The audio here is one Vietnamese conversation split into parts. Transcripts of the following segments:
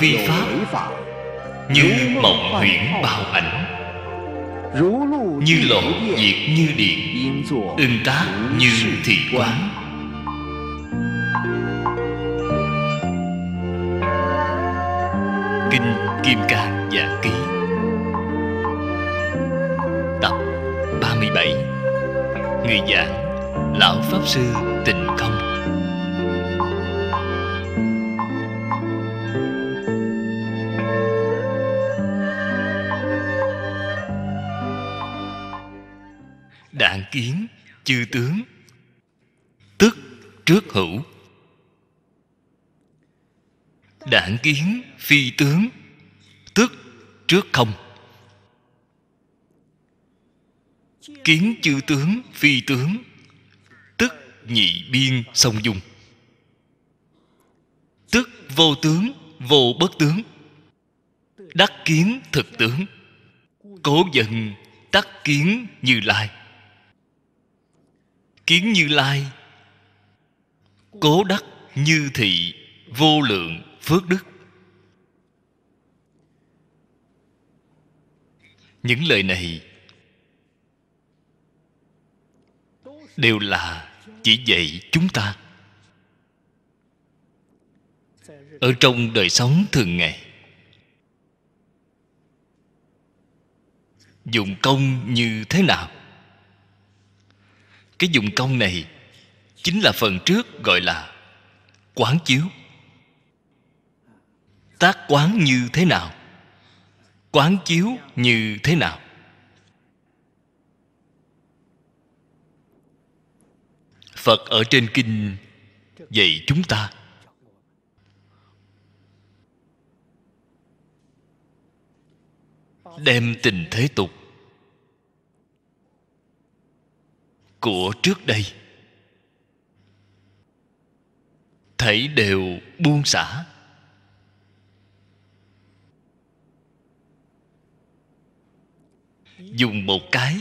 vi pháp Như mộng huyễn bao ảnh Như lộ diệt như điện Ưng tác như thị quán Kinh Kim Cang Giảng Ký Tập 37 Người giảng Lão Pháp Sư Tình Không chư tướng tức trước hữu đảng kiến phi tướng tức trước không kiến chư tướng phi tướng tức nhị biên song dung tức vô tướng vô bất tướng đắc kiến thực tướng cố dần đắc kiến như lai kiến như lai cố đắc như thị vô lượng phước đức những lời này đều là chỉ dạy chúng ta ở trong đời sống thường ngày dùng công như thế nào cái dụng công này chính là phần trước gọi là quán chiếu tác quán như thế nào quán chiếu như thế nào phật ở trên kinh dạy chúng ta đem tình thế tục của trước đây thấy đều buông xả dùng một cái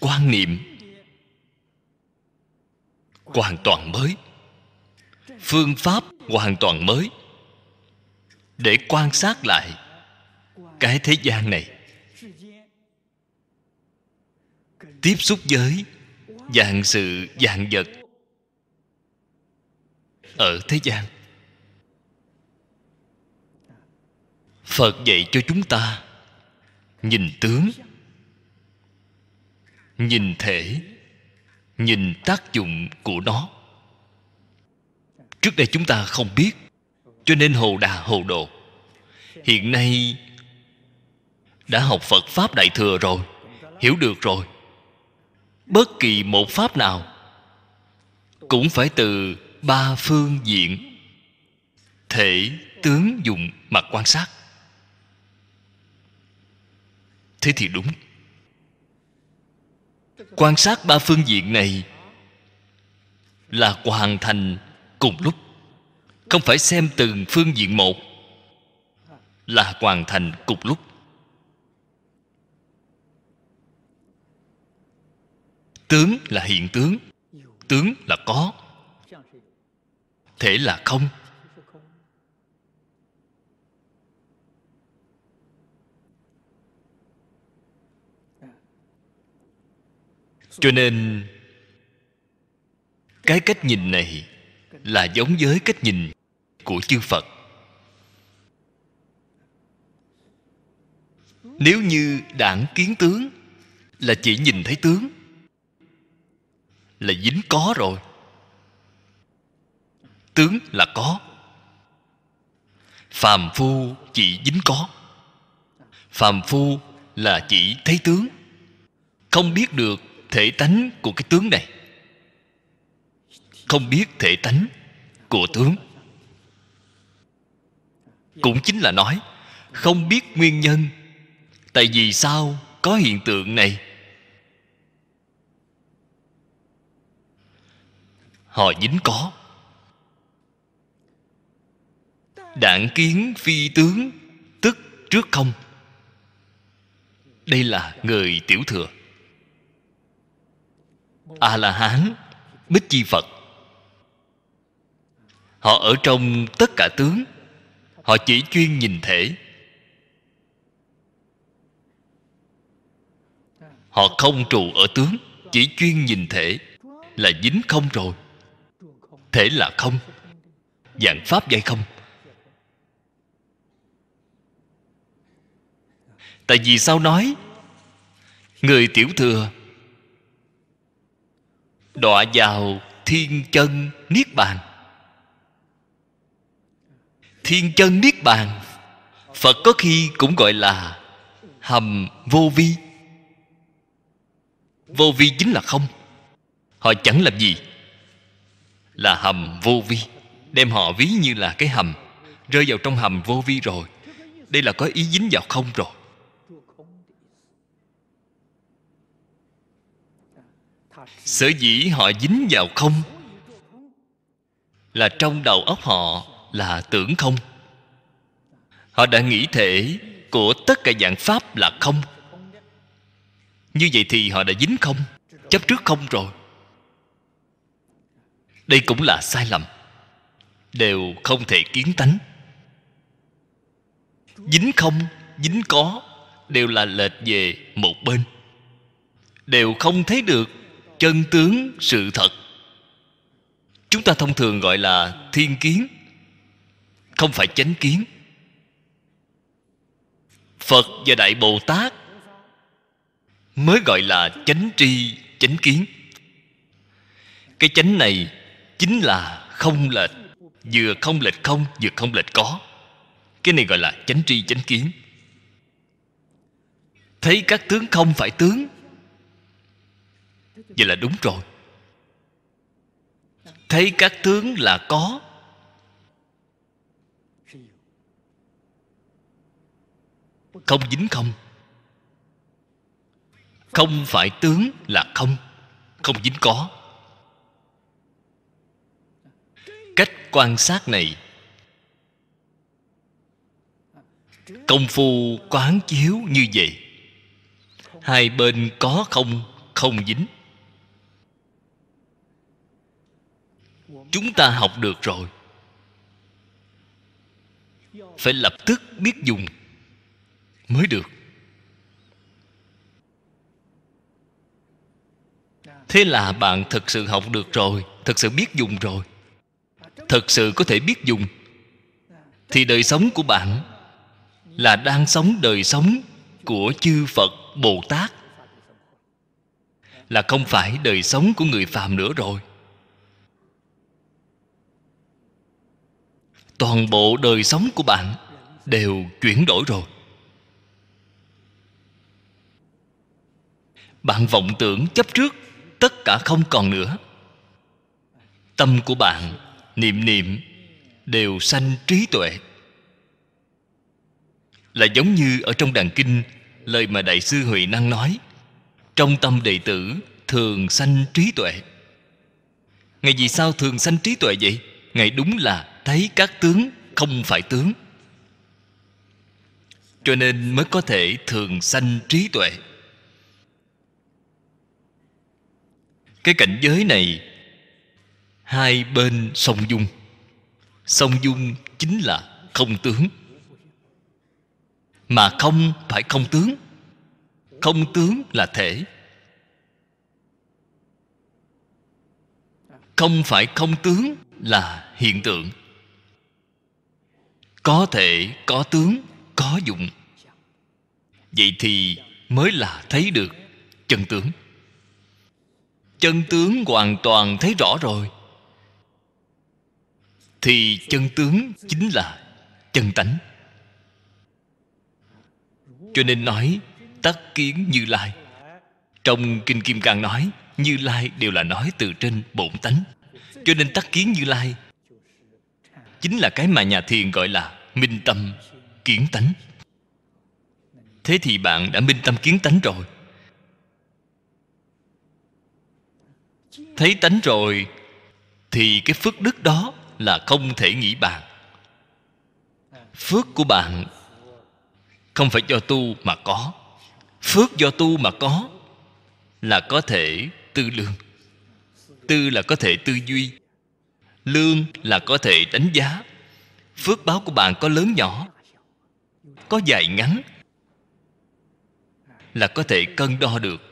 quan niệm hoàn toàn mới phương pháp hoàn toàn mới để quan sát lại cái thế gian này tiếp xúc với dạng sự dạng vật ở thế gian phật dạy cho chúng ta nhìn tướng nhìn thể nhìn tác dụng của nó trước đây chúng ta không biết cho nên hồ đà hồ đồ hiện nay đã học phật pháp đại thừa rồi hiểu được rồi bất kỳ một pháp nào cũng phải từ ba phương diện thể tướng dụng mà quan sát thế thì đúng quan sát ba phương diện này là hoàn thành cùng lúc không phải xem từng phương diện một là hoàn thành cùng lúc tướng là hiện tướng tướng là có thể là không cho nên cái cách nhìn này là giống với cách nhìn của chư phật nếu như đảng kiến tướng là chỉ nhìn thấy tướng là dính có rồi tướng là có phàm phu chỉ dính có phàm phu là chỉ thấy tướng không biết được thể tánh của cái tướng này không biết thể tánh của tướng cũng chính là nói không biết nguyên nhân tại vì sao có hiện tượng này họ dính có đạn kiến phi tướng tức trước không đây là người tiểu thừa a à la hán bích chi phật họ ở trong tất cả tướng họ chỉ chuyên nhìn thể họ không trụ ở tướng chỉ chuyên nhìn thể là dính không rồi thể là không dạng pháp hay không tại vì sao nói người tiểu thừa đọa vào thiên chân niết bàn thiên chân niết bàn phật có khi cũng gọi là hầm vô vi vô vi chính là không họ chẳng làm gì là hầm vô vi đem họ ví như là cái hầm rơi vào trong hầm vô vi rồi đây là có ý dính vào không rồi sở dĩ họ dính vào không là trong đầu óc họ là tưởng không họ đã nghĩ thể của tất cả dạng pháp là không như vậy thì họ đã dính không chấp trước không rồi đây cũng là sai lầm đều không thể kiến tánh dính không dính có đều là lệch về một bên đều không thấy được chân tướng sự thật chúng ta thông thường gọi là thiên kiến không phải chánh kiến phật và đại bồ tát mới gọi là chánh tri chánh kiến cái chánh này chính là không lệch vừa không lệch không vừa không lệch có cái này gọi là chánh tri chánh kiến thấy các tướng không phải tướng vậy là đúng rồi thấy các tướng là có không dính không không phải tướng là không không dính có cách quan sát này công phu quán chiếu như vậy hai bên có không không dính chúng ta học được rồi phải lập tức biết dùng mới được thế là bạn thực sự học được rồi thực sự biết dùng rồi thật sự có thể biết dùng thì đời sống của bạn là đang sống đời sống của chư phật bồ tát là không phải đời sống của người phàm nữa rồi toàn bộ đời sống của bạn đều chuyển đổi rồi bạn vọng tưởng chấp trước tất cả không còn nữa tâm của bạn niệm niệm đều sanh trí tuệ là giống như ở trong đàn kinh lời mà đại sư huệ năng nói trong tâm đệ tử thường sanh trí tuệ ngày vì sao thường sanh trí tuệ vậy ngày đúng là thấy các tướng không phải tướng cho nên mới có thể thường sanh trí tuệ cái cảnh giới này hai bên sông dung sông dung chính là không tướng mà không phải không tướng không tướng là thể không phải không tướng là hiện tượng có thể có tướng có dụng vậy thì mới là thấy được chân tướng chân tướng hoàn toàn thấy rõ rồi thì chân tướng chính là chân tánh cho nên nói tác kiến như lai trong kinh kim cang nói như lai đều là nói từ trên bổn tánh cho nên tác kiến như lai chính là cái mà nhà thiền gọi là minh tâm kiến tánh thế thì bạn đã minh tâm kiến tánh rồi thấy tánh rồi thì cái phước đức đó là không thể nghĩ bàn phước của bạn không phải do tu mà có phước do tu mà có là có thể tư lương tư là có thể tư duy lương là có thể đánh giá phước báo của bạn có lớn nhỏ có dài ngắn là có thể cân đo được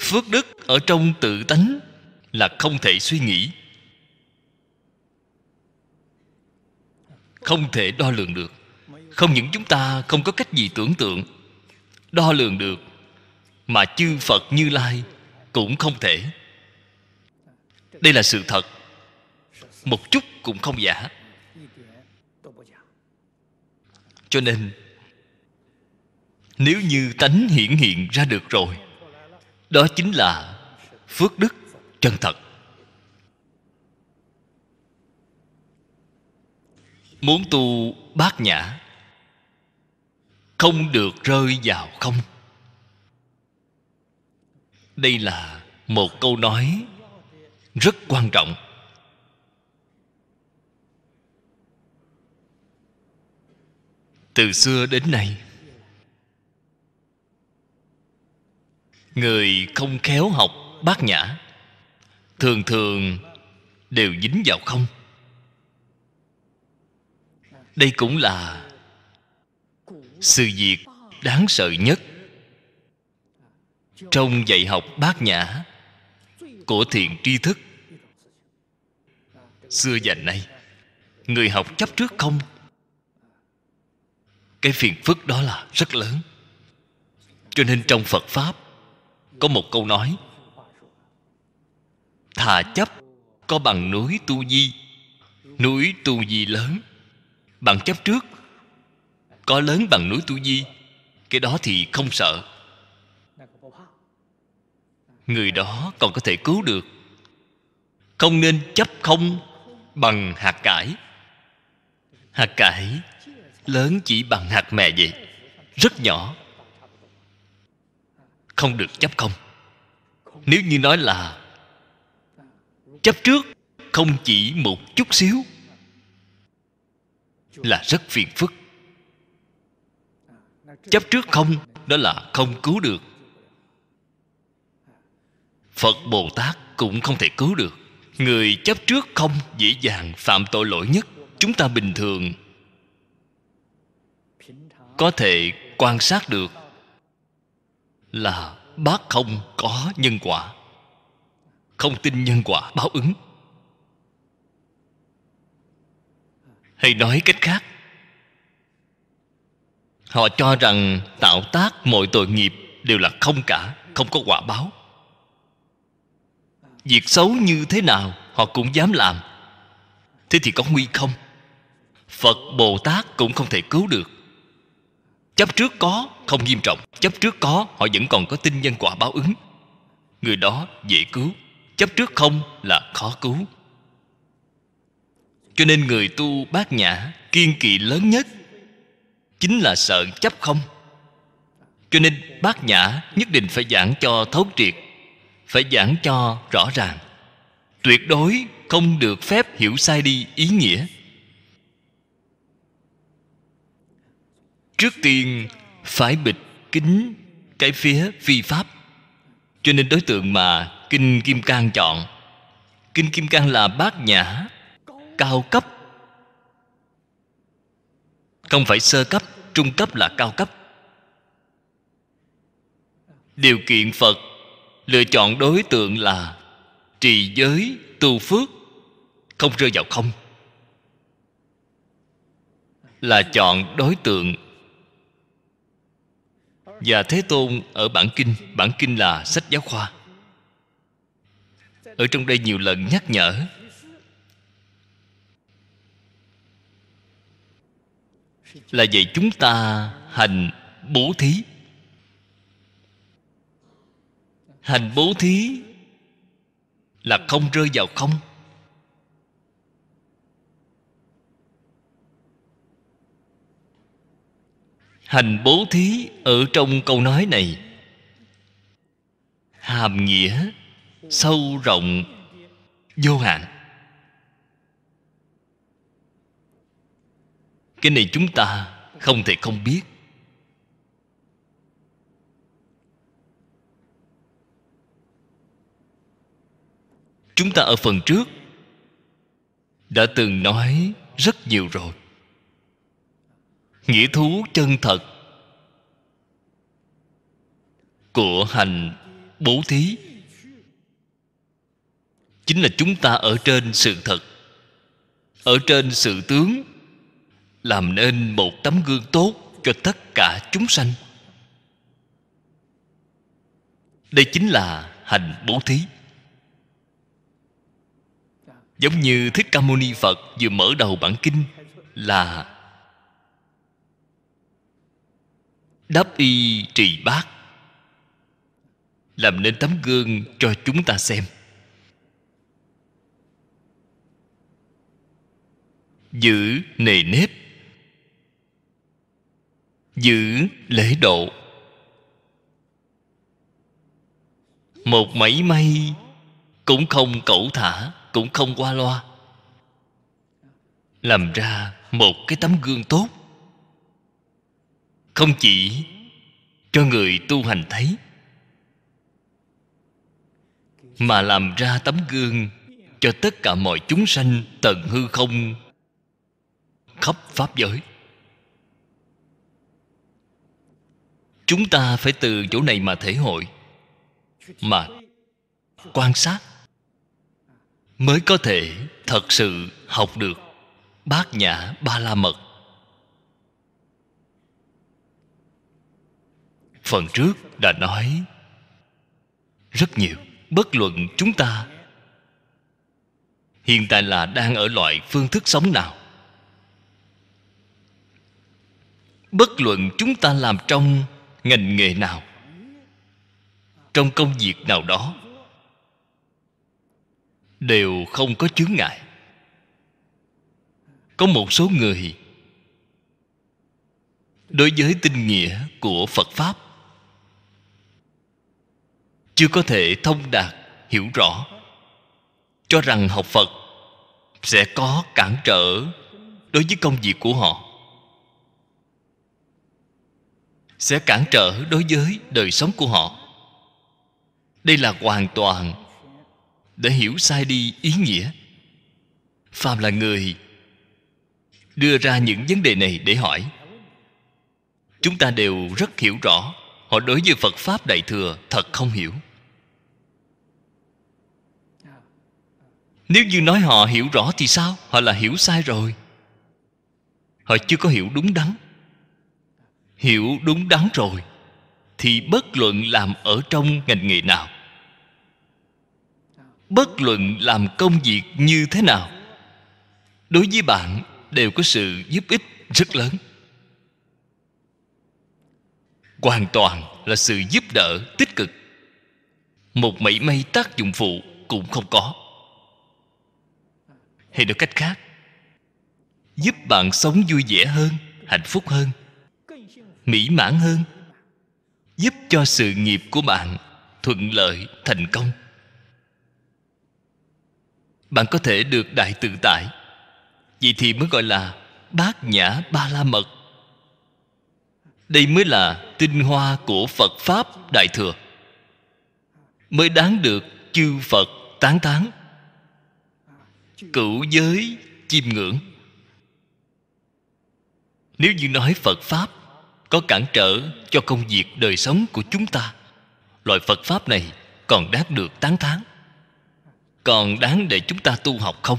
phước đức ở trong tự tánh là không thể suy nghĩ không thể đo lường được không những chúng ta không có cách gì tưởng tượng đo lường được mà chư phật như lai cũng không thể đây là sự thật một chút cũng không giả cho nên nếu như tánh hiển hiện ra được rồi đó chính là phước đức chân thật muốn tu bát nhã không được rơi vào không đây là một câu nói rất quan trọng từ xưa đến nay người không khéo học bát nhã thường thường đều dính vào không đây cũng là sự việc đáng sợ nhất trong dạy học bát nhã của thiền tri thức xưa và nay người học chấp trước không cái phiền phức đó là rất lớn cho nên trong phật pháp có một câu nói thà chấp có bằng núi tu di núi tu di lớn bạn chấp trước có lớn bằng núi tu di cái đó thì không sợ người đó còn có thể cứu được không nên chấp không bằng hạt cải hạt cải lớn chỉ bằng hạt mè vậy rất nhỏ không được chấp không nếu như nói là chấp trước không chỉ một chút xíu là rất phiền phức chấp trước không đó là không cứu được phật bồ tát cũng không thể cứu được người chấp trước không dễ dàng phạm tội lỗi nhất chúng ta bình thường có thể quan sát được là bác không có nhân quả không tin nhân quả báo ứng hay nói cách khác họ cho rằng tạo tác mọi tội nghiệp đều là không cả không có quả báo việc xấu như thế nào họ cũng dám làm thế thì có nguy không phật bồ tát cũng không thể cứu được chấp trước có không nghiêm trọng chấp trước có họ vẫn còn có tin nhân quả báo ứng người đó dễ cứu chấp trước không là khó cứu cho nên người tu bát nhã kiên kỵ lớn nhất chính là sợ chấp không cho nên bát nhã nhất định phải giảng cho thấu triệt phải giảng cho rõ ràng tuyệt đối không được phép hiểu sai đi ý nghĩa trước tiên phải bịt kính cái phía phi pháp cho nên đối tượng mà kinh kim cang chọn kinh kim cang là bát nhã cao cấp không phải sơ cấp trung cấp là cao cấp điều kiện phật lựa chọn đối tượng là trì giới tu phước không rơi vào không là chọn đối tượng và thế tôn ở bản kinh bản kinh là sách giáo khoa ở trong đây nhiều lần nhắc nhở là dạy chúng ta hành bố thí hành bố thí là không rơi vào không hành bố thí ở trong câu nói này hàm nghĩa sâu rộng vô hạn cái này chúng ta không thể không biết chúng ta ở phần trước đã từng nói rất nhiều rồi nghĩa thú chân thật của hành bố thí chính là chúng ta ở trên sự thật ở trên sự tướng làm nên một tấm gương tốt cho tất cả chúng sanh đây chính là hành bố thí giống như thích ca mâu ni phật vừa mở đầu bản kinh là đáp y trì bát, làm nên tấm gương cho chúng ta xem giữ nề nếp giữ lễ độ một mảy may cũng không cẩu thả cũng không qua loa làm ra một cái tấm gương tốt không chỉ cho người tu hành thấy mà làm ra tấm gương cho tất cả mọi chúng sanh tận hư không khắp pháp giới chúng ta phải từ chỗ này mà thể hội mà quan sát mới có thể thật sự học được bát nhã ba la mật phần trước đã nói rất nhiều bất luận chúng ta hiện tại là đang ở loại phương thức sống nào bất luận chúng ta làm trong ngành nghề nào trong công việc nào đó đều không có chướng ngại có một số người đối với tinh nghĩa của phật pháp chưa có thể thông đạt hiểu rõ cho rằng học phật sẽ có cản trở đối với công việc của họ sẽ cản trở đối với đời sống của họ đây là hoàn toàn để hiểu sai đi ý nghĩa phàm là người đưa ra những vấn đề này để hỏi chúng ta đều rất hiểu rõ họ đối với phật pháp đại thừa thật không hiểu nếu như nói họ hiểu rõ thì sao họ là hiểu sai rồi họ chưa có hiểu đúng đắn hiểu đúng đắn rồi thì bất luận làm ở trong ngành nghề nào bất luận làm công việc như thế nào đối với bạn đều có sự giúp ích rất lớn hoàn toàn là sự giúp đỡ tích cực một mảy may tác dụng phụ cũng không có hay nói cách khác giúp bạn sống vui vẻ hơn hạnh phúc hơn mỹ mãn hơn giúp cho sự nghiệp của bạn thuận lợi thành công bạn có thể được đại tự tại vậy thì mới gọi là bát nhã ba la mật đây mới là tinh hoa của phật pháp đại thừa mới đáng được chư phật tán tán cửu giới chiêm ngưỡng nếu như nói phật pháp có cản trở cho công việc đời sống của chúng ta loại phật pháp này còn đáng được tán thán còn đáng để chúng ta tu học không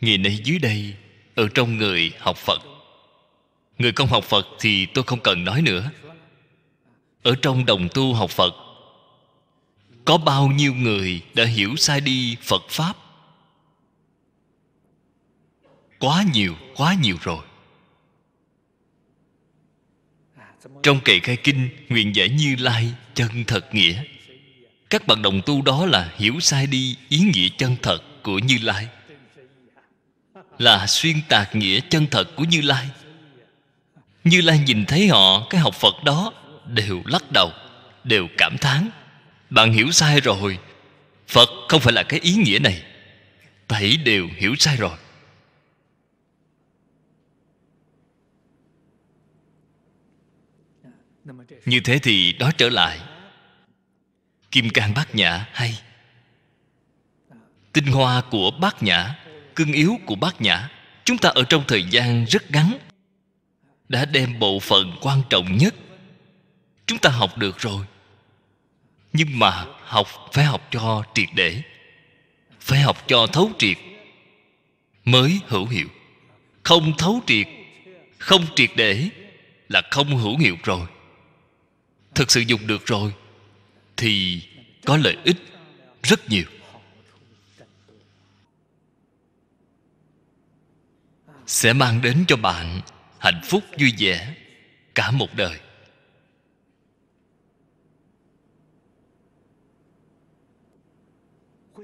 ngày nay dưới đây ở trong người học phật người không học phật thì tôi không cần nói nữa ở trong đồng tu học phật có bao nhiêu người đã hiểu sai đi phật pháp quá nhiều quá nhiều rồi trong kệ khai kinh nguyện giải như lai chân thật nghĩa các bạn đồng tu đó là hiểu sai đi ý nghĩa chân thật của như lai là xuyên tạc nghĩa chân thật của như lai như lai nhìn thấy họ cái học phật đó đều lắc đầu đều cảm thán bạn hiểu sai rồi phật không phải là cái ý nghĩa này thấy đều hiểu sai rồi như thế thì đó trở lại kim cang bát nhã hay tinh hoa của bát nhã cương yếu của bát nhã chúng ta ở trong thời gian rất ngắn đã đem bộ phận quan trọng nhất chúng ta học được rồi nhưng mà học phải học cho triệt để phải học cho thấu triệt mới hữu hiệu không thấu triệt không triệt để là không hữu hiệu rồi thực sự dùng được rồi thì có lợi ích rất nhiều sẽ mang đến cho bạn hạnh phúc vui vẻ cả một đời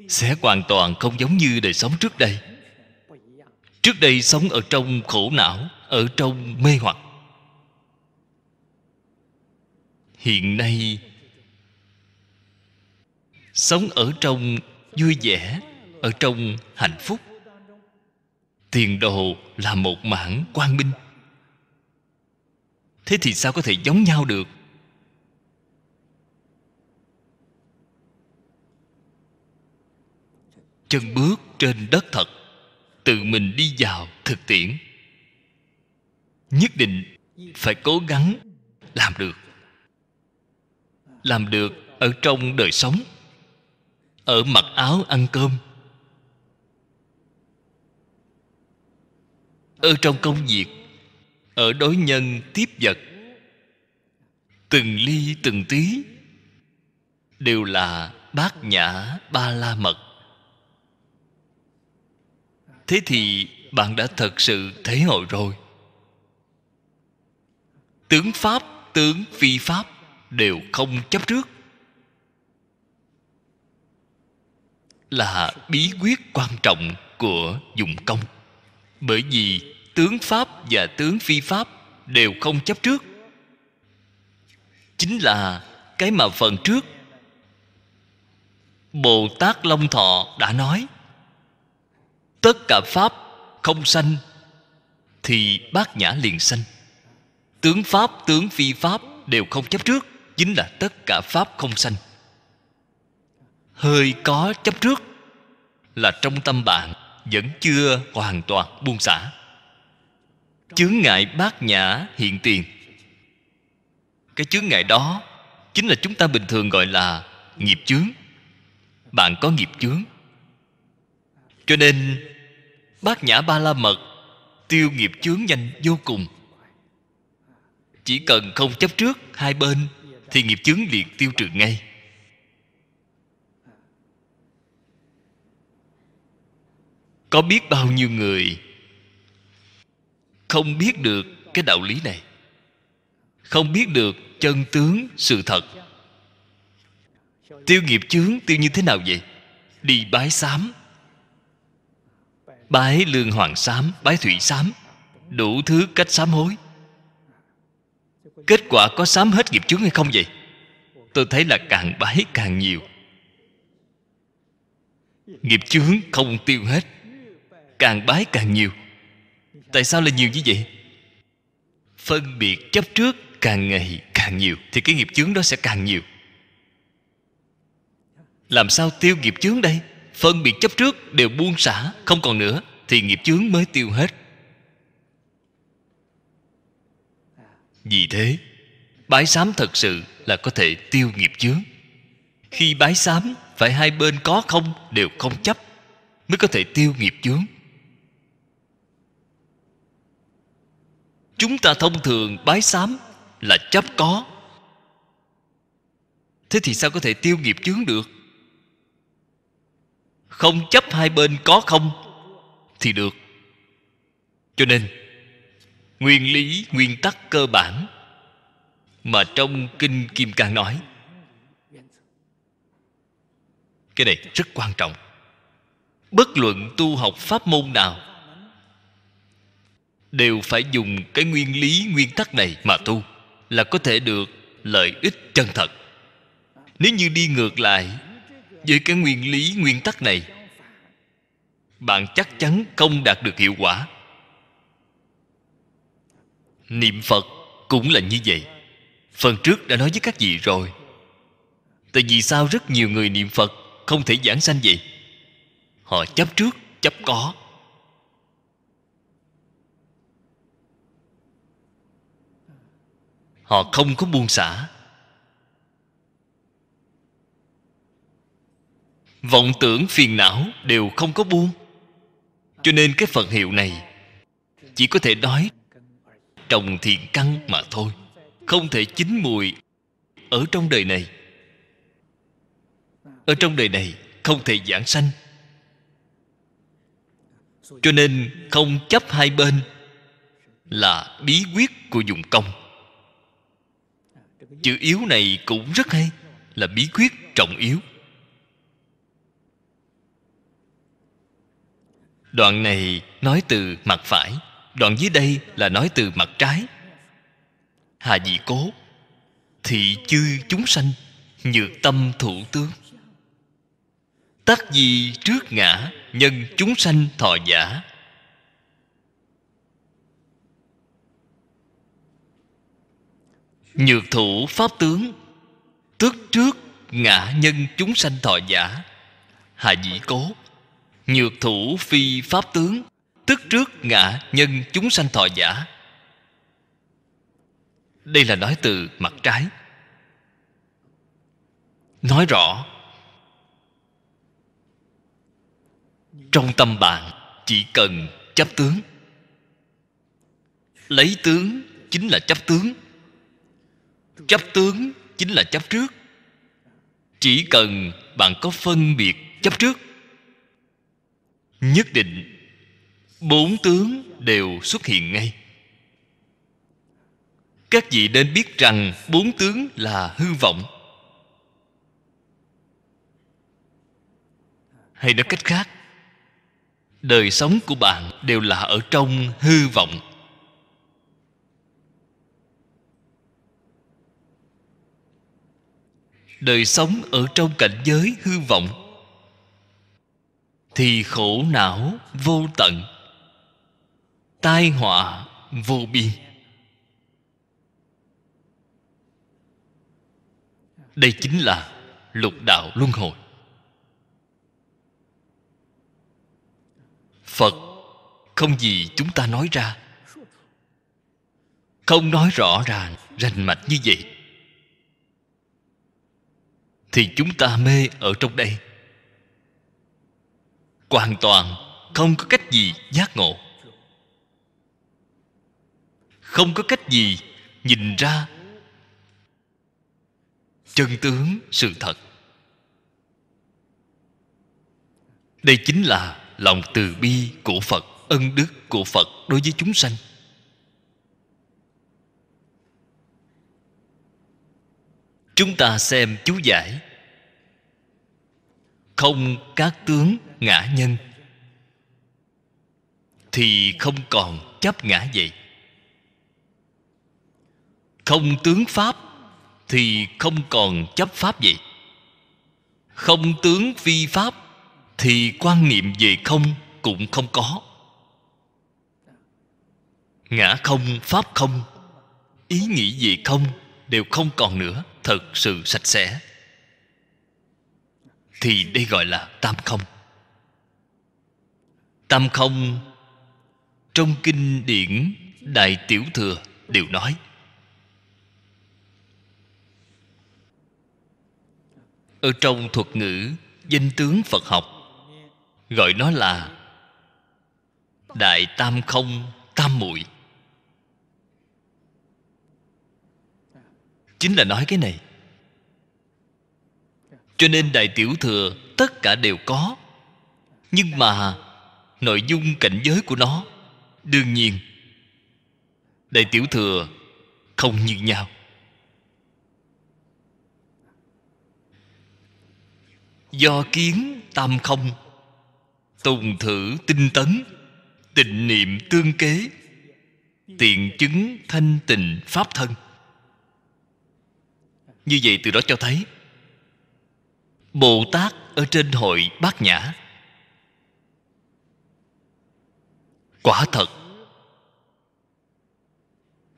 sẽ hoàn toàn không giống như đời sống trước đây trước đây sống ở trong khổ não ở trong mê hoặc hiện nay sống ở trong vui vẻ ở trong hạnh phúc tiền đồ là một mảng quang minh thế thì sao có thể giống nhau được chân bước trên đất thật tự mình đi vào thực tiễn nhất định phải cố gắng làm được làm được ở trong đời sống ở mặc áo ăn cơm ở trong công việc ở đối nhân tiếp vật từng ly từng tí đều là bát nhã ba la mật thế thì bạn đã thật sự thấy hội rồi tướng pháp tướng phi pháp đều không chấp trước là bí quyết quan trọng của dụng công bởi vì tướng pháp và tướng phi pháp đều không chấp trước chính là cái mà phần trước bồ tát long thọ đã nói tất cả pháp không sanh thì bát nhã liền sanh tướng pháp tướng phi pháp đều không chấp trước chính là tất cả pháp không sanh hơi có chấp trước là trong tâm bạn vẫn chưa hoàn toàn buông xả chướng ngại bát nhã hiện tiền cái chướng ngại đó chính là chúng ta bình thường gọi là nghiệp chướng bạn có nghiệp chướng cho nên bát nhã ba la mật tiêu nghiệp chướng nhanh vô cùng chỉ cần không chấp trước hai bên thì nghiệp chướng liền tiêu trừ ngay có biết bao nhiêu người không biết được cái đạo lý này không biết được chân tướng sự thật tiêu nghiệp chướng tiêu như thế nào vậy đi bái sám bái lương hoàng sám bái thủy sám đủ thứ cách sám hối kết quả có sám hết nghiệp chướng hay không vậy tôi thấy là càng bái càng nhiều nghiệp chướng không tiêu hết càng bái càng nhiều tại sao lại nhiều như vậy phân biệt chấp trước càng ngày càng nhiều thì cái nghiệp chướng đó sẽ càng nhiều làm sao tiêu nghiệp chướng đây phân biệt chấp trước đều buông xả không còn nữa thì nghiệp chướng mới tiêu hết vì thế bái sám thật sự là có thể tiêu nghiệp chướng khi bái sám phải hai bên có không đều không chấp mới có thể tiêu nghiệp chướng chúng ta thông thường bái sám là chấp có thế thì sao có thể tiêu nghiệp chướng được không chấp hai bên có không thì được cho nên nguyên lý nguyên tắc cơ bản mà trong kinh kim cang nói cái này rất quan trọng bất luận tu học pháp môn nào đều phải dùng cái nguyên lý nguyên tắc này mà tu là có thể được lợi ích chân thật nếu như đi ngược lại với cái nguyên lý nguyên tắc này bạn chắc chắn không đạt được hiệu quả niệm phật cũng là như vậy phần trước đã nói với các vị rồi tại vì sao rất nhiều người niệm phật không thể giảng sanh vậy họ chấp trước chấp có họ không có buông xả vọng tưởng phiền não đều không có buông cho nên cái phật hiệu này chỉ có thể nói trồng thiện căn mà thôi không thể chín mùi ở trong đời này ở trong đời này không thể giảng sanh cho nên không chấp hai bên là bí quyết của dụng công chữ yếu này cũng rất hay là bí quyết trọng yếu đoạn này nói từ mặt phải đoạn dưới đây là nói từ mặt trái hà dị cố thị chư chúng sanh nhược tâm thủ tướng tác gì trước ngã nhân chúng sanh thọ giả nhược thủ pháp tướng tức trước ngã nhân chúng sanh thọ giả hà dĩ cố nhược thủ phi pháp tướng tức trước ngã nhân chúng sanh thọ giả đây là nói từ mặt trái nói rõ trong tâm bạn chỉ cần chấp tướng lấy tướng chính là chấp tướng chấp tướng chính là chấp trước chỉ cần bạn có phân biệt chấp trước nhất định bốn tướng đều xuất hiện ngay các vị nên biết rằng bốn tướng là hư vọng hay nói cách khác đời sống của bạn đều là ở trong hư vọng đời sống ở trong cảnh giới hư vọng thì khổ não vô tận tai họa vô biên đây chính là lục đạo luân hồi phật không gì chúng ta nói ra không nói rõ ràng rành mạch như vậy thì chúng ta mê ở trong đây hoàn toàn không có cách gì giác ngộ không có cách gì nhìn ra chân tướng sự thật đây chính là lòng từ bi của phật ân đức của phật đối với chúng sanh chúng ta xem chú giải không các tướng ngã nhân thì không còn chấp ngã vậy không tướng pháp thì không còn chấp pháp vậy không tướng phi pháp thì quan niệm về không cũng không có ngã không pháp không ý nghĩ về không đều không còn nữa thật sự sạch sẽ thì đây gọi là tam không tam không trong kinh điển đại tiểu thừa đều nói ở trong thuật ngữ danh tướng phật học gọi nó là đại tam không tam muội chính là nói cái này cho nên đại tiểu thừa tất cả đều có nhưng mà nội dung cảnh giới của nó đương nhiên đại tiểu thừa không như nhau do kiến tam không tùng thử tinh tấn tình niệm tương kế tiện chứng thanh tịnh pháp thân như vậy từ đó cho thấy bồ tát ở trên hội bát nhã quả thật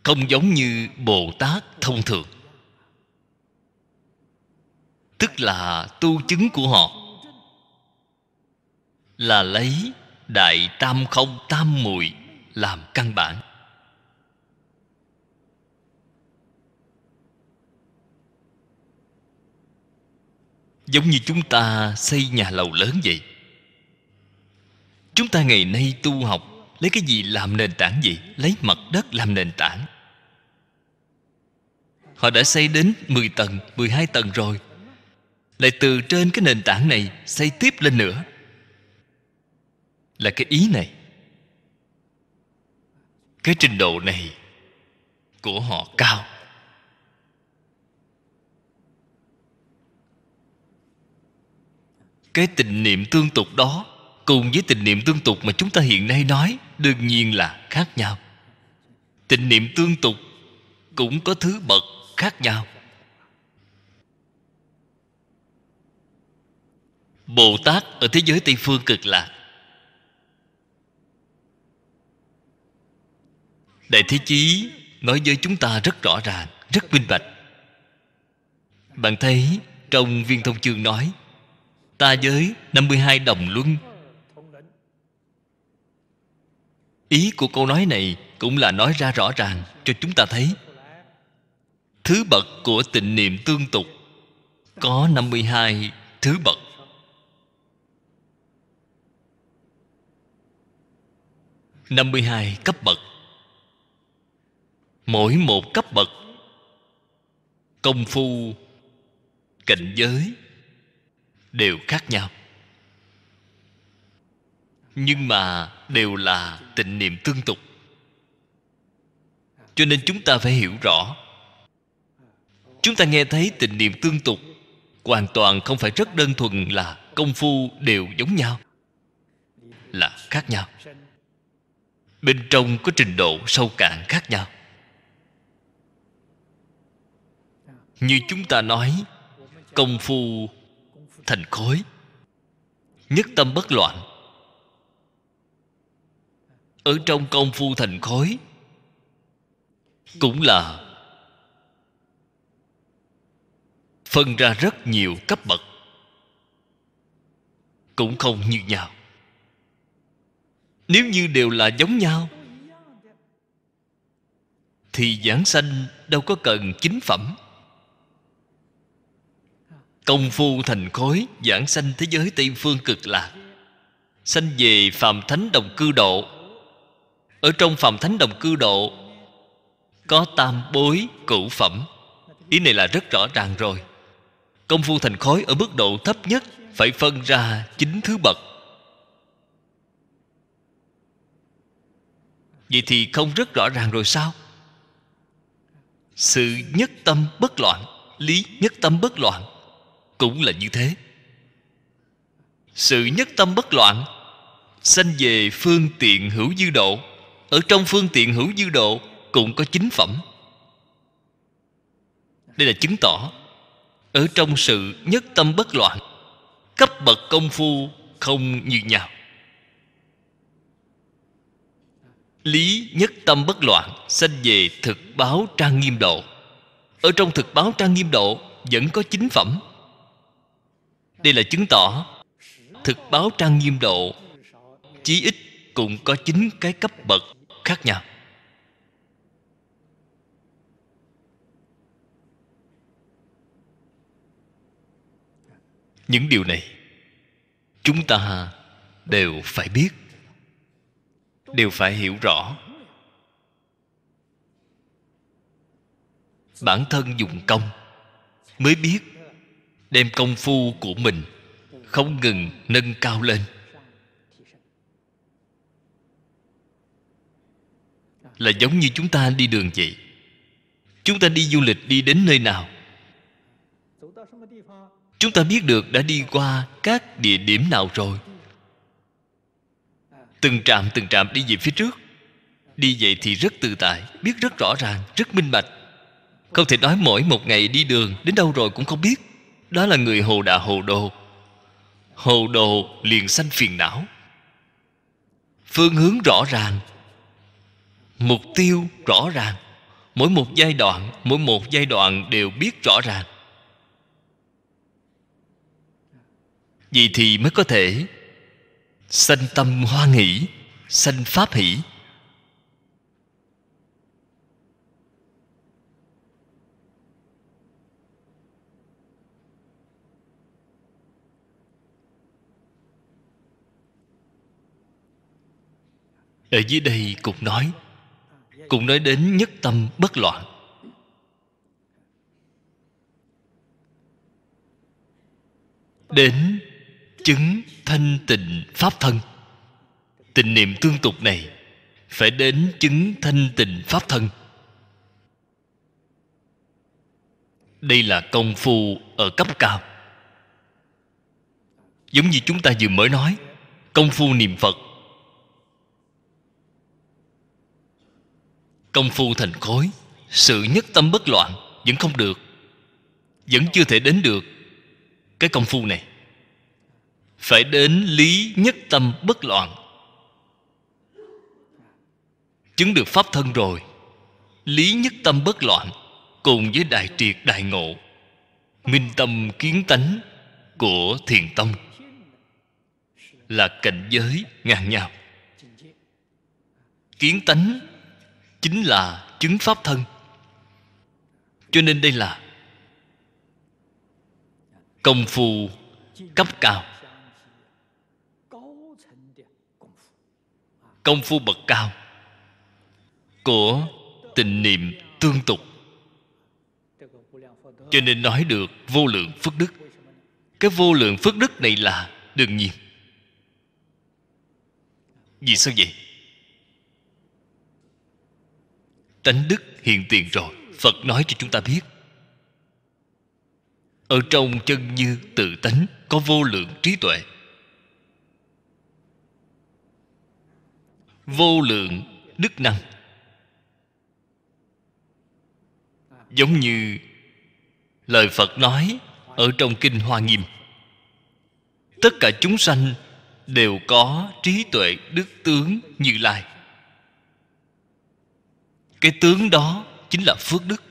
không giống như bồ tát thông thường tức là tu chứng của họ là lấy đại tam không tam mùi làm căn bản giống như chúng ta xây nhà lầu lớn vậy chúng ta ngày nay tu học lấy cái gì làm nền tảng gì lấy mặt đất làm nền tảng họ đã xây đến 10 tầng 12 tầng rồi lại từ trên cái nền tảng này xây tiếp lên nữa là cái ý này cái trình độ này của họ cao cái tình niệm tương tục đó cùng với tình niệm tương tục mà chúng ta hiện nay nói đương nhiên là khác nhau tình niệm tương tục cũng có thứ bậc khác nhau bồ tát ở thế giới tây phương cực lạc đại thế chí nói với chúng ta rất rõ ràng rất minh bạch bạn thấy trong viên thông chương nói Ta giới 52 đồng luân Ý của câu nói này Cũng là nói ra rõ ràng cho chúng ta thấy Thứ bậc của tịnh niệm tương tục Có 52 thứ bậc 52 cấp bậc Mỗi một cấp bậc Công phu Cảnh giới Đều khác nhau Nhưng mà đều là tịnh niệm tương tục Cho nên chúng ta phải hiểu rõ Chúng ta nghe thấy tịnh niệm tương tục Hoàn toàn không phải rất đơn thuần là công phu đều giống nhau Là khác nhau bên trong có trình độ sâu cạn khác nhau như chúng ta nói công phu thành khối nhất tâm bất loạn ở trong công phu thành khối cũng là phân ra rất nhiều cấp bậc cũng không như nhau nếu như đều là giống nhau Thì giảng sanh đâu có cần chính phẩm Công phu thành khối Giảng sanh thế giới Tây Phương cực lạc Sanh về Phạm Thánh Đồng Cư Độ Ở trong Phạm Thánh Đồng Cư Độ Có tam bối cửu phẩm Ý này là rất rõ ràng rồi Công phu thành khối ở mức độ thấp nhất Phải phân ra chín thứ bậc vậy thì không rất rõ ràng rồi sao sự nhất tâm bất loạn lý nhất tâm bất loạn cũng là như thế sự nhất tâm bất loạn sanh về phương tiện hữu dư độ ở trong phương tiện hữu dư độ cũng có chính phẩm đây là chứng tỏ ở trong sự nhất tâm bất loạn cấp bậc công phu không như nhau lý nhất tâm bất loạn sanh về thực báo trang nghiêm độ ở trong thực báo trang nghiêm độ vẫn có chính phẩm đây là chứng tỏ thực báo trang nghiêm độ chí ít cũng có chín cái cấp bậc khác nhau những điều này chúng ta đều phải biết đều phải hiểu rõ bản thân dùng công mới biết đem công phu của mình không ngừng nâng cao lên là giống như chúng ta đi đường vậy chúng ta đi du lịch đi đến nơi nào chúng ta biết được đã đi qua các địa điểm nào rồi từng trạm từng trạm đi về phía trước đi vậy thì rất tự tại biết rất rõ ràng rất minh bạch không thể nói mỗi một ngày đi đường đến đâu rồi cũng không biết đó là người hồ đà hồ đồ hồ đồ liền sanh phiền não phương hướng rõ ràng mục tiêu rõ ràng mỗi một giai đoạn mỗi một giai đoạn đều biết rõ ràng vì thì mới có thể sanh tâm hoa nghỉ, sanh pháp hỷ ở dưới đây cũng nói cũng nói đến nhất tâm bất loạn đến chứng thanh tịnh pháp thân tình niệm tương tục này phải đến chứng thanh tịnh pháp thân đây là công phu ở cấp cao giống như chúng ta vừa mới nói công phu niệm phật công phu thành khối sự nhất tâm bất loạn vẫn không được vẫn chưa thể đến được cái công phu này phải đến lý nhất tâm bất loạn chứng được pháp thân rồi lý nhất tâm bất loạn cùng với đại triệt đại ngộ minh tâm kiến tánh của thiền tông là cảnh giới ngàn nhau kiến tánh chính là chứng pháp thân cho nên đây là công phu cấp cao công phu bậc cao của tình niệm tương tục cho nên nói được vô lượng phước đức cái vô lượng phước đức này là đương nhiên vì sao vậy tánh đức hiện tiền rồi phật nói cho chúng ta biết ở trong chân như tự tánh có vô lượng trí tuệ vô lượng đức năng giống như lời phật nói ở trong kinh hoa nghiêm tất cả chúng sanh đều có trí tuệ đức tướng như lai cái tướng đó chính là phước đức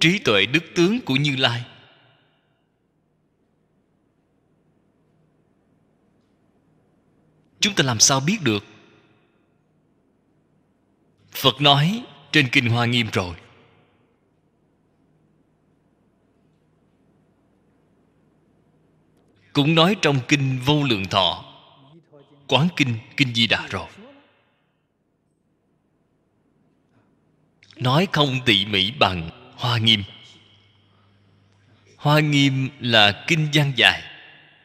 trí tuệ đức tướng của như lai chúng ta làm sao biết được phật nói trên kinh hoa nghiêm rồi cũng nói trong kinh vô lượng thọ quán kinh kinh di đà rồi nói không tỉ mỉ bằng hoa nghiêm hoa nghiêm là kinh văn dài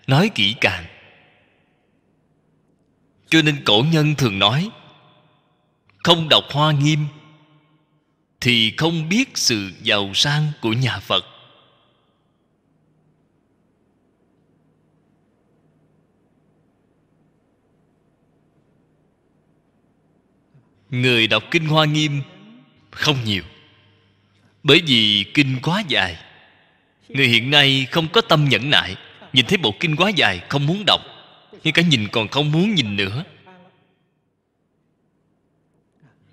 nói kỹ càng cho nên cổ nhân thường nói không đọc hoa nghiêm thì không biết sự giàu sang của nhà phật người đọc kinh hoa nghiêm không nhiều bởi vì kinh quá dài người hiện nay không có tâm nhẫn nại nhìn thấy bộ kinh quá dài không muốn đọc nhưng cả nhìn còn không muốn nhìn nữa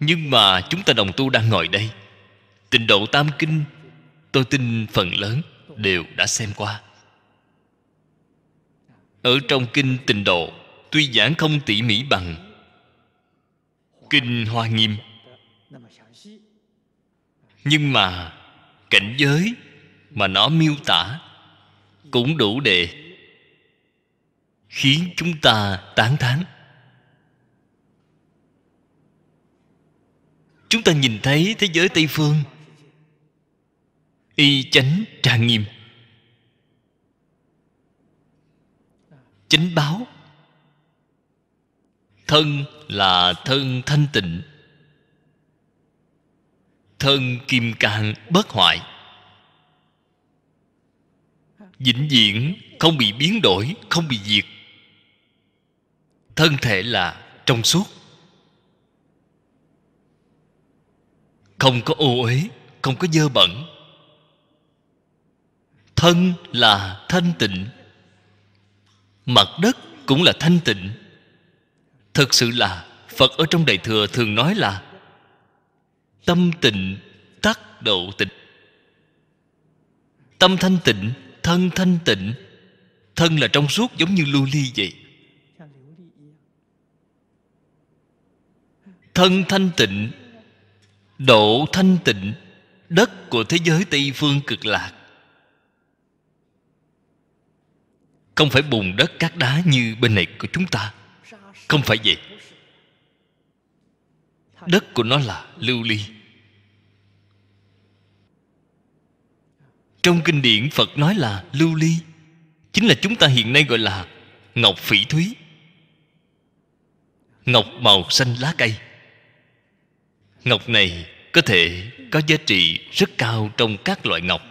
nhưng mà chúng ta đồng tu đang ngồi đây Tình độ tam kinh Tôi tin phần lớn đều đã xem qua Ở trong kinh tình độ Tuy giảng không tỉ mỉ bằng Kinh Hoa Nghiêm Nhưng mà Cảnh giới Mà nó miêu tả Cũng đủ để khiến chúng ta tán thán chúng ta nhìn thấy thế giới tây phương y chánh trang nghiêm chánh báo thân là thân thanh tịnh thân kim cang bất hoại vĩnh viễn không bị biến đổi không bị diệt thân thể là trong suốt không có ô uế không có dơ bẩn thân là thanh tịnh mặt đất cũng là thanh tịnh thực sự là phật ở trong đại thừa thường nói là tâm tịnh tắc độ tịnh tâm thanh tịnh thân thanh tịnh thân là trong suốt giống như lưu ly vậy thân thanh tịnh độ thanh tịnh đất của thế giới tây phương cực lạc không phải bùn đất cát đá như bên này của chúng ta không phải vậy đất của nó là lưu ly trong kinh điển phật nói là lưu ly chính là chúng ta hiện nay gọi là ngọc phỉ thúy ngọc màu xanh lá cây ngọc này có thể có giá trị rất cao trong các loại ngọc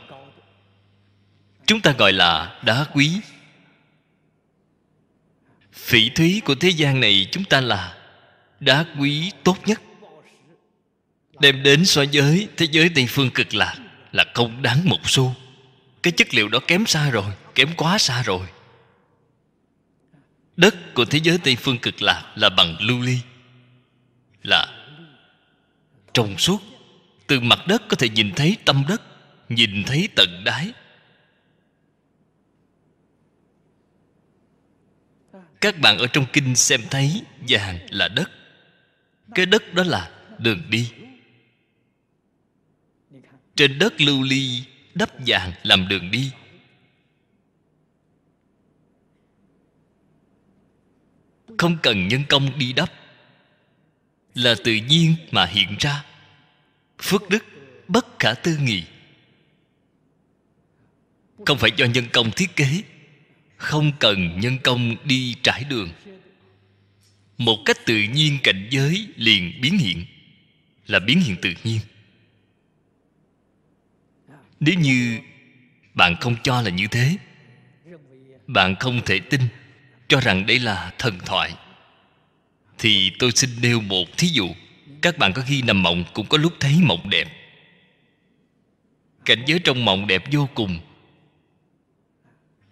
chúng ta gọi là đá quý phỉ thúy của thế gian này chúng ta là đá quý tốt nhất đem đến so với thế giới tây phương cực lạc là không đáng một xu cái chất liệu đó kém xa rồi kém quá xa rồi đất của thế giới tây phương cực lạc là bằng lưu ly là trong suốt từ mặt đất có thể nhìn thấy tâm đất nhìn thấy tận đáy các bạn ở trong kinh xem thấy vàng là đất cái đất đó là đường đi trên đất lưu ly đắp vàng làm đường đi không cần nhân công đi đắp là tự nhiên mà hiện ra phước đức bất khả tư nghị không phải do nhân công thiết kế không cần nhân công đi trải đường một cách tự nhiên cảnh giới liền biến hiện là biến hiện tự nhiên nếu như bạn không cho là như thế bạn không thể tin cho rằng đây là thần thoại thì tôi xin nêu một thí dụ các bạn có khi nằm mộng cũng có lúc thấy mộng đẹp cảnh giới trong mộng đẹp vô cùng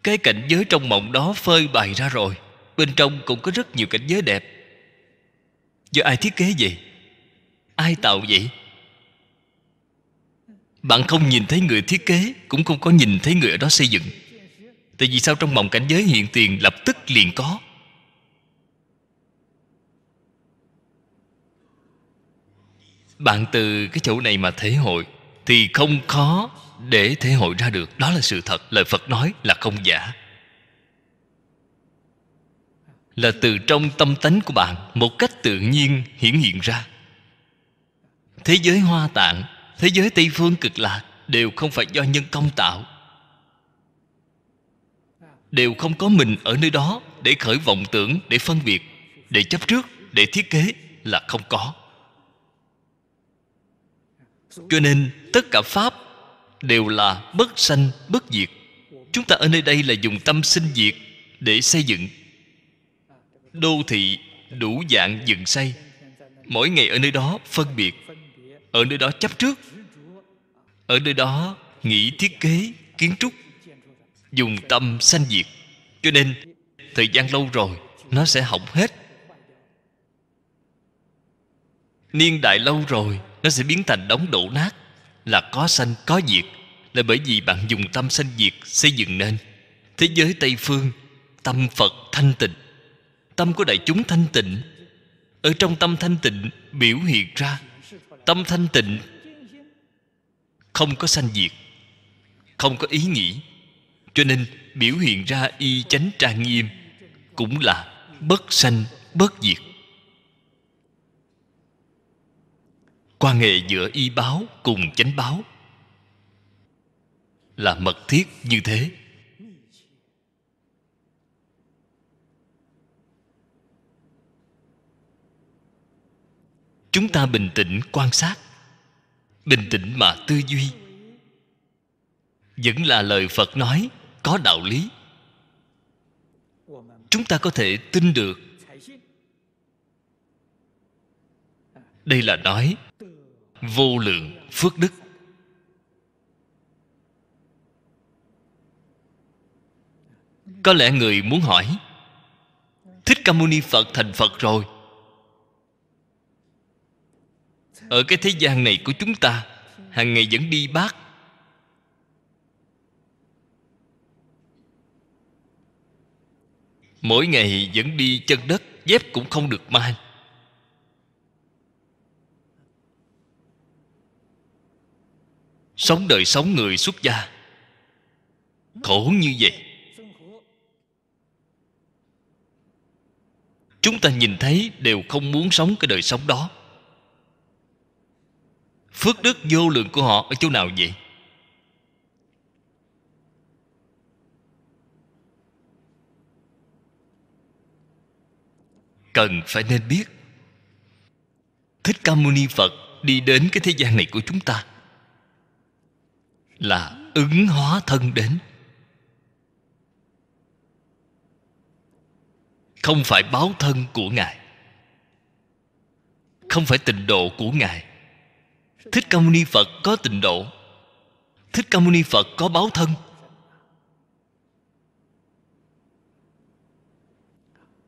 cái cảnh giới trong mộng đó phơi bày ra rồi bên trong cũng có rất nhiều cảnh giới đẹp do ai thiết kế vậy ai tạo vậy bạn không nhìn thấy người thiết kế cũng không có nhìn thấy người ở đó xây dựng tại vì sao trong mộng cảnh giới hiện tiền lập tức liền có bạn từ cái chỗ này mà thể hội thì không khó để thể hội ra được đó là sự thật lời phật nói là không giả là từ trong tâm tánh của bạn một cách tự nhiên hiển hiện ra thế giới hoa tạng thế giới tây phương cực lạc đều không phải do nhân công tạo đều không có mình ở nơi đó để khởi vọng tưởng để phân biệt để chấp trước để thiết kế là không có cho nên tất cả pháp đều là bất sanh bất diệt chúng ta ở nơi đây là dùng tâm sinh diệt để xây dựng đô thị đủ dạng dựng xây mỗi ngày ở nơi đó phân biệt ở nơi đó chấp trước ở nơi đó nghĩ thiết kế kiến trúc dùng tâm sanh diệt cho nên thời gian lâu rồi nó sẽ hỏng hết niên đại lâu rồi nó sẽ biến thành đống đổ nát là có sanh có diệt là bởi vì bạn dùng tâm sanh diệt xây dựng nên thế giới tây phương tâm phật thanh tịnh tâm của đại chúng thanh tịnh ở trong tâm thanh tịnh biểu hiện ra tâm thanh tịnh không có sanh diệt không có ý nghĩ cho nên biểu hiện ra y chánh trang nghiêm cũng là bất sanh bất diệt quan hệ giữa y báo cùng chánh báo là mật thiết như thế chúng ta bình tĩnh quan sát bình tĩnh mà tư duy vẫn là lời phật nói có đạo lý chúng ta có thể tin được đây là nói vô lượng phước đức có lẽ người muốn hỏi thích ca mâu ni phật thành phật rồi ở cái thế gian này của chúng ta hàng ngày vẫn đi bác mỗi ngày vẫn đi chân đất dép cũng không được mang sống đời sống người xuất gia khổ như vậy chúng ta nhìn thấy đều không muốn sống cái đời sống đó phước đức vô lượng của họ ở chỗ nào vậy cần phải nên biết thích ca mâu ni phật đi đến cái thế gian này của chúng ta là ứng hóa thân đến không phải báo thân của ngài không phải tình độ của ngài thích ca mâu ni phật có tình độ thích ca mâu ni phật có báo thân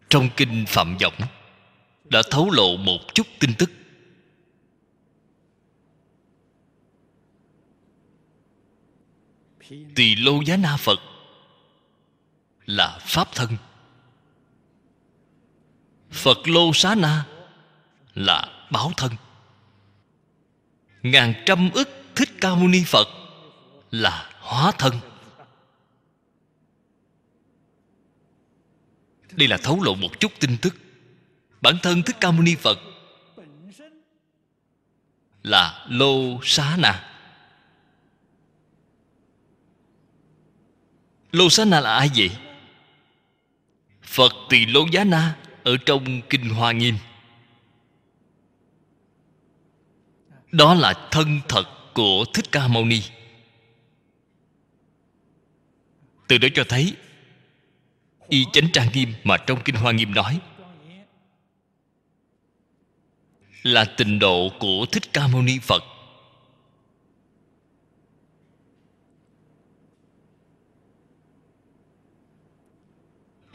trong kinh phạm võng đã thấu lộ một chút tin tức tỳ lô giá na phật là pháp thân phật lô xá na là báo thân ngàn trăm ức thích ca mâu ni phật là hóa thân đây là thấu lộ một chút tin tức bản thân thích ca mâu ni phật là lô xá na lô xá na là ai vậy phật tỳ lô giá na ở trong kinh hoa nghiêm đó là thân thật của thích ca mâu ni từ đó cho thấy y chánh trang nghiêm mà trong kinh hoa nghiêm nói là tình độ của thích ca mâu ni phật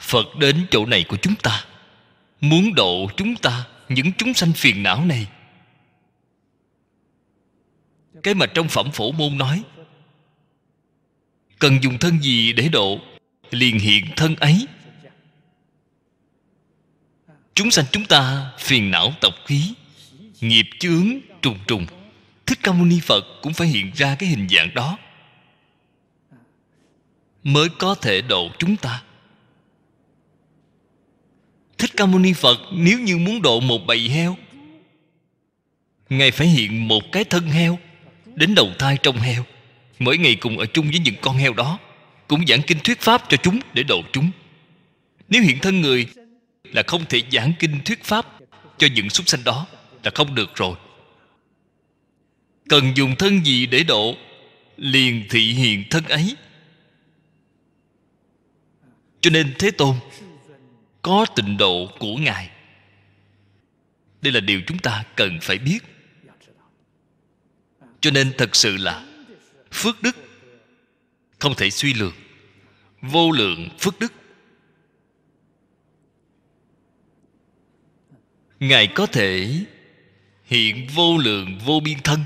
phật đến chỗ này của chúng ta muốn độ chúng ta những chúng sanh phiền não này cái mà trong phẩm phổ môn nói cần dùng thân gì để độ liền hiện thân ấy chúng sanh chúng ta phiền não tộc khí nghiệp chướng trùng trùng thích ca mâu ni phật cũng phải hiện ra cái hình dạng đó mới có thể độ chúng ta Thích Ca Mâu Ni Phật nếu như muốn độ một bầy heo Ngài phải hiện một cái thân heo Đến đầu thai trong heo Mỗi ngày cùng ở chung với những con heo đó Cũng giảng kinh thuyết pháp cho chúng để độ chúng Nếu hiện thân người Là không thể giảng kinh thuyết pháp Cho những súc sanh đó Là không được rồi Cần dùng thân gì để độ Liền thị hiện thân ấy Cho nên Thế Tôn có tịnh độ của ngài đây là điều chúng ta cần phải biết cho nên thật sự là phước đức không thể suy lường vô lượng phước đức ngài có thể hiện vô lượng vô biên thân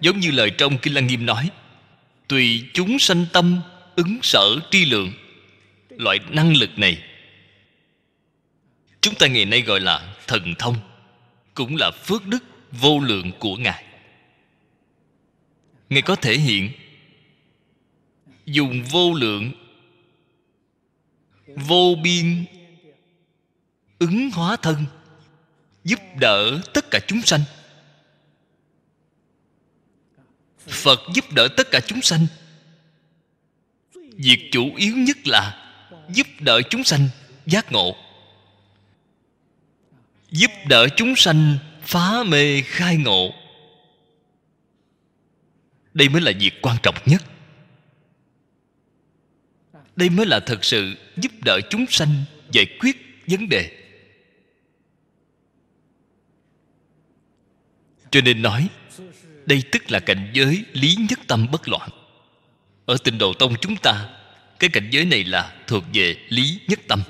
giống như lời trong kinh lăng nghiêm nói tùy chúng sanh tâm ứng sở tri lượng loại năng lực này chúng ta ngày nay gọi là thần thông cũng là phước đức vô lượng của ngài ngài có thể hiện dùng vô lượng vô biên ứng hóa thân giúp đỡ tất cả chúng sanh phật giúp đỡ tất cả chúng sanh việc chủ yếu nhất là giúp đỡ chúng sanh giác ngộ giúp đỡ chúng sanh phá mê khai ngộ đây mới là việc quan trọng nhất đây mới là thật sự giúp đỡ chúng sanh giải quyết vấn đề cho nên nói đây tức là cảnh giới lý nhất tâm bất loạn ở tịnh độ tông chúng ta cái cảnh giới này là thuộc về lý nhất tâm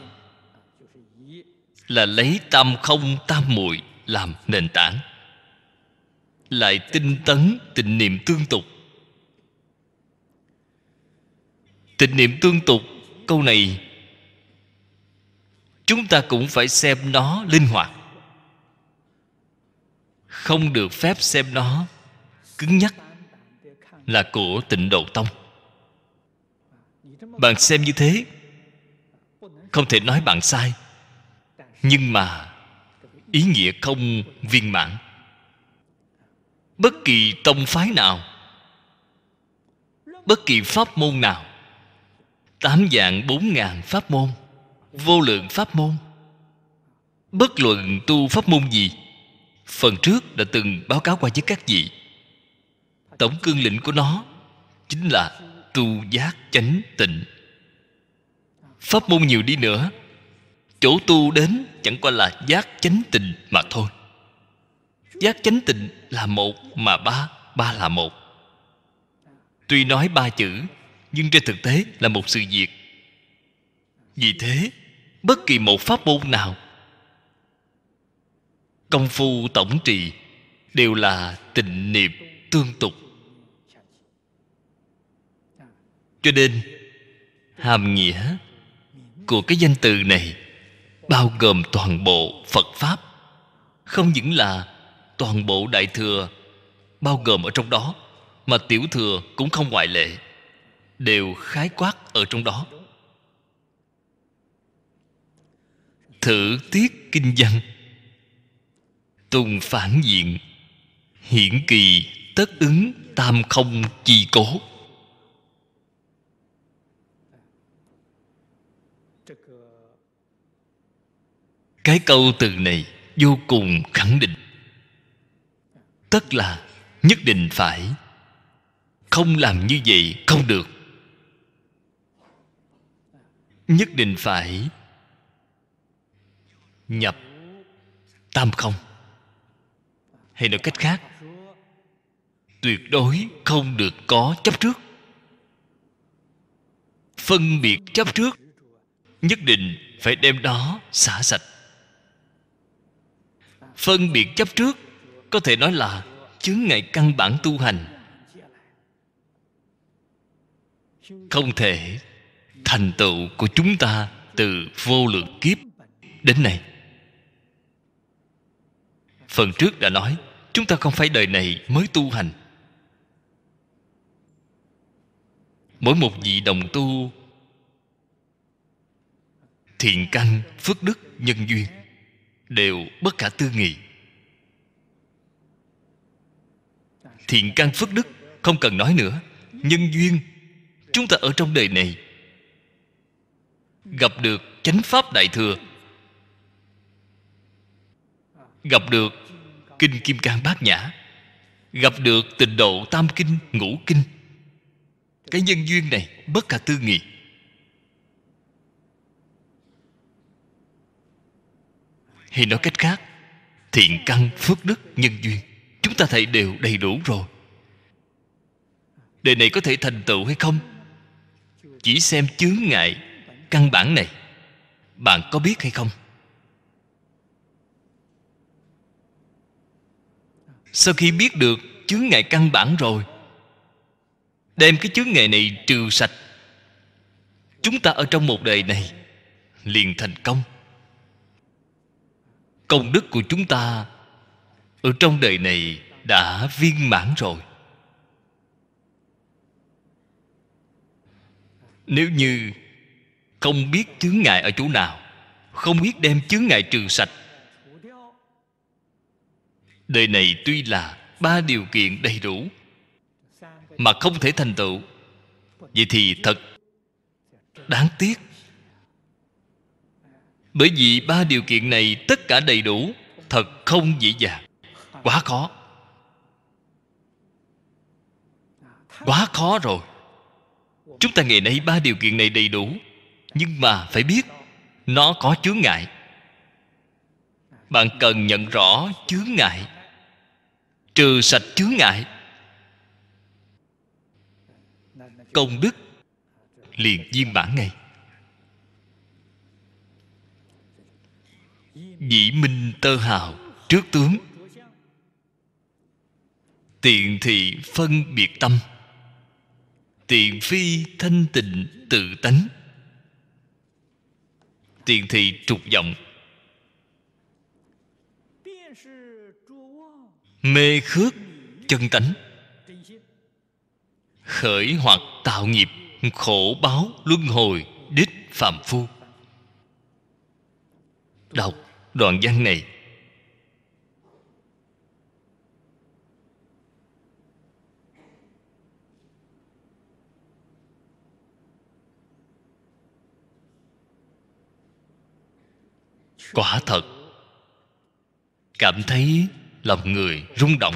là lấy tam không tam muội làm nền tảng lại tinh tấn tình niệm tương tục tình niệm tương tục câu này chúng ta cũng phải xem nó linh hoạt không được phép xem nó cứng nhắc là của tịnh độ tông bạn xem như thế không thể nói bạn sai nhưng mà ý nghĩa không viên mãn bất kỳ tông phái nào bất kỳ pháp môn nào tám dạng bốn ngàn pháp môn vô lượng pháp môn bất luận tu pháp môn gì phần trước đã từng báo cáo qua với các vị tổng cương lĩnh của nó chính là tu giác chánh tịnh pháp môn nhiều đi nữa chỗ tu đến chẳng qua là giác chánh tịnh mà thôi giác chánh tịnh là một mà ba ba là một tuy nói ba chữ nhưng trên thực tế là một sự việc vì thế bất kỳ một pháp môn nào công phu tổng trì đều là tịnh niệm tương tục cho nên hàm nghĩa của cái danh từ này bao gồm toàn bộ phật pháp không những là toàn bộ đại thừa bao gồm ở trong đó mà tiểu thừa cũng không ngoại lệ đều khái quát ở trong đó thử tiết kinh văn tùng phản diện hiển kỳ tất ứng tam không chi cố cái câu từ này vô cùng khẳng định tất là nhất định phải không làm như vậy không được nhất định phải nhập tam không hay nói cách khác tuyệt đối không được có chấp trước phân biệt chấp trước nhất định phải đem đó xả sạch phân biệt chấp trước có thể nói là chướng ngại căn bản tu hành không thể thành tựu của chúng ta từ vô lượng kiếp đến nay phần trước đã nói chúng ta không phải đời này mới tu hành mỗi một vị đồng tu thiện căn phước đức nhân duyên đều bất khả tư nghị thiện căn phước đức không cần nói nữa nhân duyên chúng ta ở trong đời này gặp được chánh pháp đại thừa gặp được kinh kim cang bát nhã gặp được tịnh độ tam kinh ngũ kinh cái nhân duyên này bất khả tư nghị hay nói cách khác thiện căn phước đức nhân duyên chúng ta thầy đều đầy đủ rồi đề này có thể thành tựu hay không chỉ xem chướng ngại căn bản này bạn có biết hay không sau khi biết được chướng ngại căn bản rồi đem cái chướng ngại này trừ sạch chúng ta ở trong một đời này liền thành công công đức của chúng ta ở trong đời này đã viên mãn rồi nếu như không biết chướng ngại ở chỗ nào không biết đem chướng ngại trừ sạch đời này tuy là ba điều kiện đầy đủ mà không thể thành tựu vậy thì thật đáng tiếc bởi vì ba điều kiện này tất cả đầy đủ thật không dễ dàng quá khó quá khó rồi chúng ta ngày nay ba điều kiện này đầy đủ nhưng mà phải biết nó có chướng ngại bạn cần nhận rõ chướng ngại trừ sạch chướng ngại công đức liền viên mãn ngay Dĩ minh tơ hào Trước tướng Tiện thị phân biệt tâm Tiện phi thanh tịnh tự tánh Tiện thị trục vọng Mê khước chân tánh Khởi hoặc tạo nghiệp Khổ báo luân hồi Đích phạm phu Đọc đoạn văn này quả thật cảm thấy lòng người rung động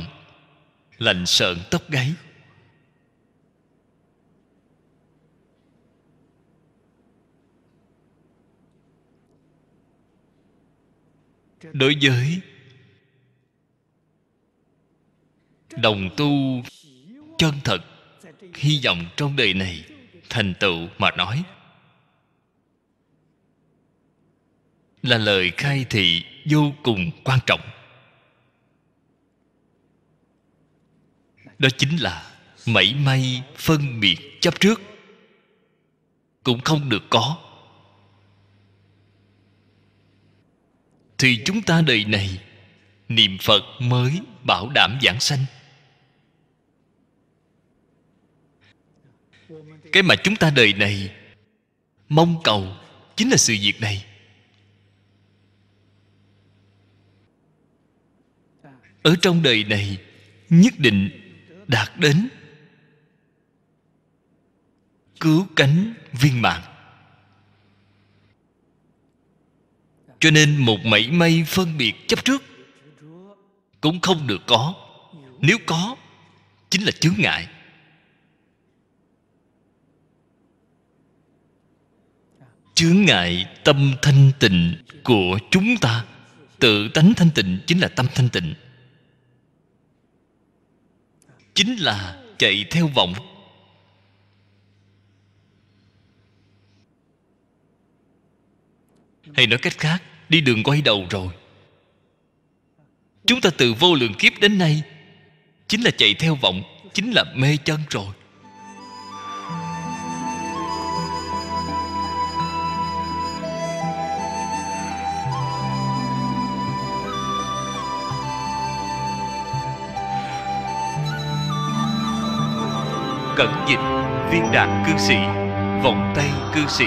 lạnh sợn tóc gáy đối với đồng tu chân thật hy vọng trong đời này thành tựu mà nói là lời khai thị vô cùng quan trọng đó chính là mảy may phân biệt chấp trước cũng không được có thì chúng ta đời này niệm phật mới bảo đảm giảng sanh cái mà chúng ta đời này mong cầu chính là sự việc này ở trong đời này nhất định đạt đến cứu cánh viên mạng cho nên một mảy may phân biệt chấp trước cũng không được có nếu có chính là chướng ngại chướng ngại tâm thanh tịnh của chúng ta tự tánh thanh tịnh chính là tâm thanh tịnh chính là chạy theo vọng hay nói cách khác đi đường quay đầu rồi chúng ta từ vô lượng kiếp đến nay chính là chạy theo vọng chính là mê chân rồi cẩn dịch viên đạt cư sĩ vòng tay cư sĩ